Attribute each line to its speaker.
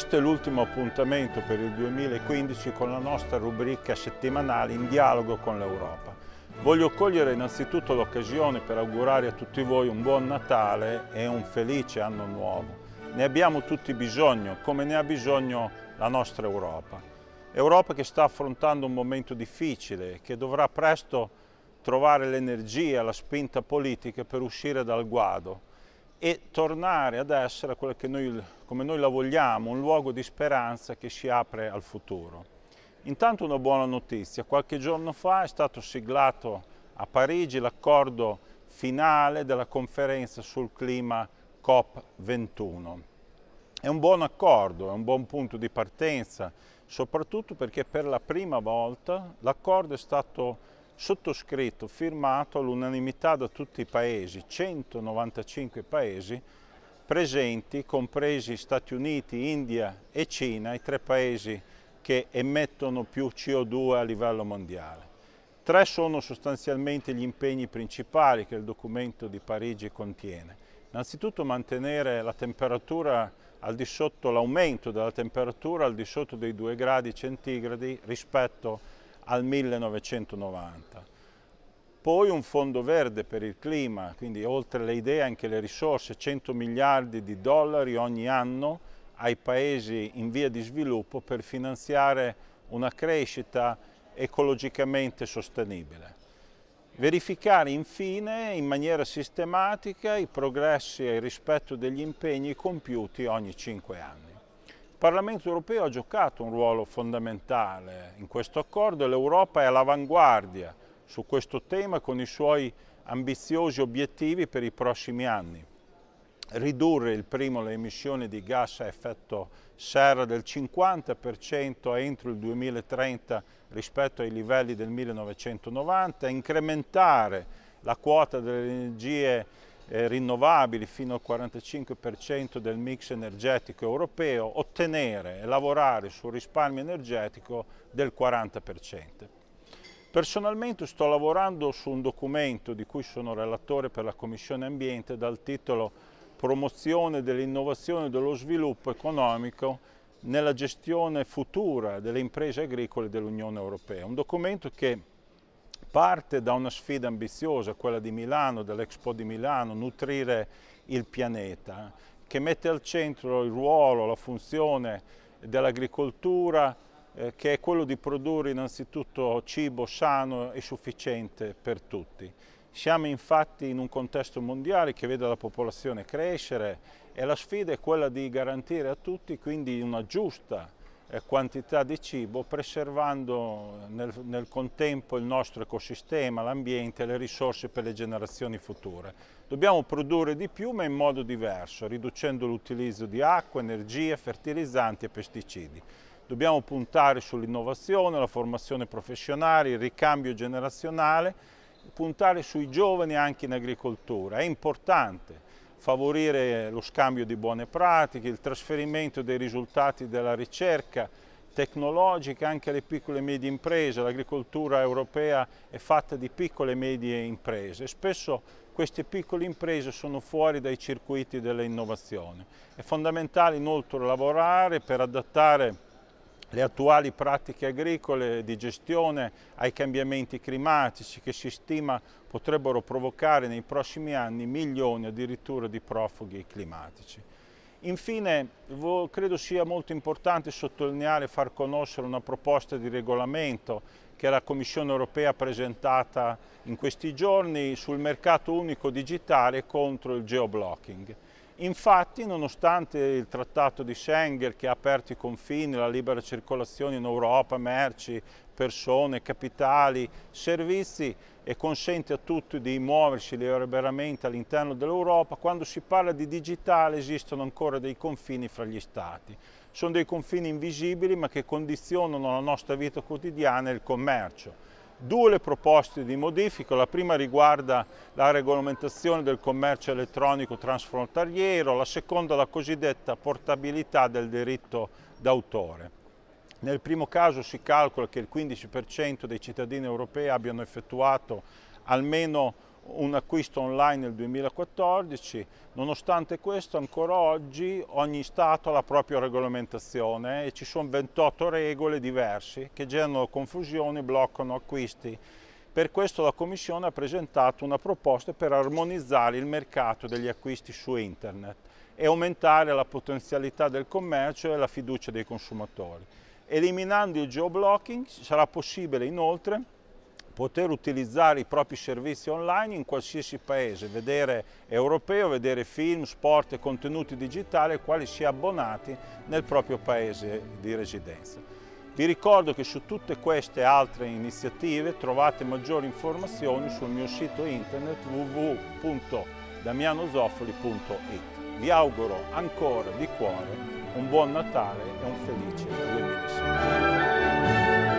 Speaker 1: Questo è l'ultimo appuntamento per il 2015 con la nostra rubrica settimanale in dialogo con l'Europa. Voglio cogliere innanzitutto l'occasione per augurare a tutti voi un buon Natale e un felice anno nuovo. Ne abbiamo tutti bisogno, come ne ha bisogno la nostra Europa. Europa che sta affrontando un momento difficile, che dovrà presto trovare l'energia, la spinta politica per uscire dal guado e tornare ad essere quella che noi, come noi la vogliamo, un luogo di speranza che si apre al futuro. Intanto una buona notizia, qualche giorno fa è stato siglato a Parigi l'accordo finale della conferenza sul clima COP21. È un buon accordo, è un buon punto di partenza, soprattutto perché per la prima volta l'accordo è stato sottoscritto, firmato all'unanimità da tutti i paesi, 195 paesi presenti, compresi Stati Uniti, India e Cina, i tre paesi che emettono più CO2 a livello mondiale. Tre sono sostanzialmente gli impegni principali che il documento di Parigi contiene. Innanzitutto mantenere la temperatura al di sotto, l'aumento della temperatura al di sotto dei 2 gradi centigradi rispetto al 1990. Poi un fondo verde per il clima, quindi oltre le idee anche le risorse, 100 miliardi di dollari ogni anno ai paesi in via di sviluppo per finanziare una crescita ecologicamente sostenibile. Verificare infine in maniera sistematica i progressi e il rispetto degli impegni compiuti ogni 5 anni. Parlamento europeo ha giocato un ruolo fondamentale in questo accordo e l'Europa è all'avanguardia su questo tema con i suoi ambiziosi obiettivi per i prossimi anni. Ridurre il primo le emissioni di gas a effetto serra del 50% entro il 2030 rispetto ai livelli del 1990, incrementare la quota delle energie eh, rinnovabili fino al 45% del mix energetico europeo, ottenere e lavorare sul risparmio energetico del 40%. Personalmente sto lavorando su un documento di cui sono relatore per la Commissione Ambiente dal titolo Promozione dell'innovazione e dello sviluppo economico nella gestione futura delle imprese agricole dell'Unione Europea, un documento che parte da una sfida ambiziosa, quella di Milano, dell'Expo di Milano, nutrire il pianeta, che mette al centro il ruolo, la funzione dell'agricoltura, eh, che è quello di produrre innanzitutto cibo sano e sufficiente per tutti. Siamo infatti in un contesto mondiale che vede la popolazione crescere e la sfida è quella di garantire a tutti quindi una giusta eh, quantità di cibo preservando nel, nel contempo il nostro ecosistema, l'ambiente e le risorse per le generazioni future. Dobbiamo produrre di più ma in modo diverso, riducendo l'utilizzo di acqua, energie, fertilizzanti e pesticidi. Dobbiamo puntare sull'innovazione, la formazione professionale, il ricambio generazionale, puntare sui giovani anche in agricoltura. È importante favorire lo scambio di buone pratiche, il trasferimento dei risultati della ricerca tecnologica anche alle piccole e medie imprese. L'agricoltura europea è fatta di piccole e medie imprese. Spesso queste piccole imprese sono fuori dai circuiti dell'innovazione. È fondamentale inoltre lavorare per adattare le attuali pratiche agricole di gestione ai cambiamenti climatici che si stima potrebbero provocare nei prossimi anni milioni addirittura di profughi climatici. Infine, credo sia molto importante sottolineare e far conoscere una proposta di regolamento che la Commissione europea ha presentata in questi giorni sul mercato unico digitale contro il geoblocking. Infatti, nonostante il trattato di Schengen che ha aperto i confini, la libera circolazione in Europa, merci, persone, capitali, servizi e consente a tutti di muoversi liberamente all'interno dell'Europa, quando si parla di digitale esistono ancora dei confini fra gli Stati. Sono dei confini invisibili ma che condizionano la nostra vita quotidiana e il commercio due proposte di modifica, la prima riguarda la regolamentazione del commercio elettronico transfrontaliero, la seconda la cosiddetta portabilità del diritto d'autore. Nel primo caso si calcola che il 15% dei cittadini europei abbiano effettuato almeno un acquisto online nel 2014, nonostante questo ancora oggi ogni Stato ha la propria regolamentazione e ci sono 28 regole diverse che generano confusione e bloccano acquisti. Per questo la Commissione ha presentato una proposta per armonizzare il mercato degli acquisti su Internet e aumentare la potenzialità del commercio e la fiducia dei consumatori. Eliminando il geoblocking sarà possibile inoltre poter utilizzare i propri servizi online in qualsiasi paese, vedere europeo, vedere film, sport e contenuti digitali ai quali si è abbonati nel proprio paese di residenza. Vi ricordo che su tutte queste altre iniziative trovate maggiori informazioni sul mio sito internet www.damianozofoli.it. Vi auguro ancora di cuore un buon Natale e un felice 2016.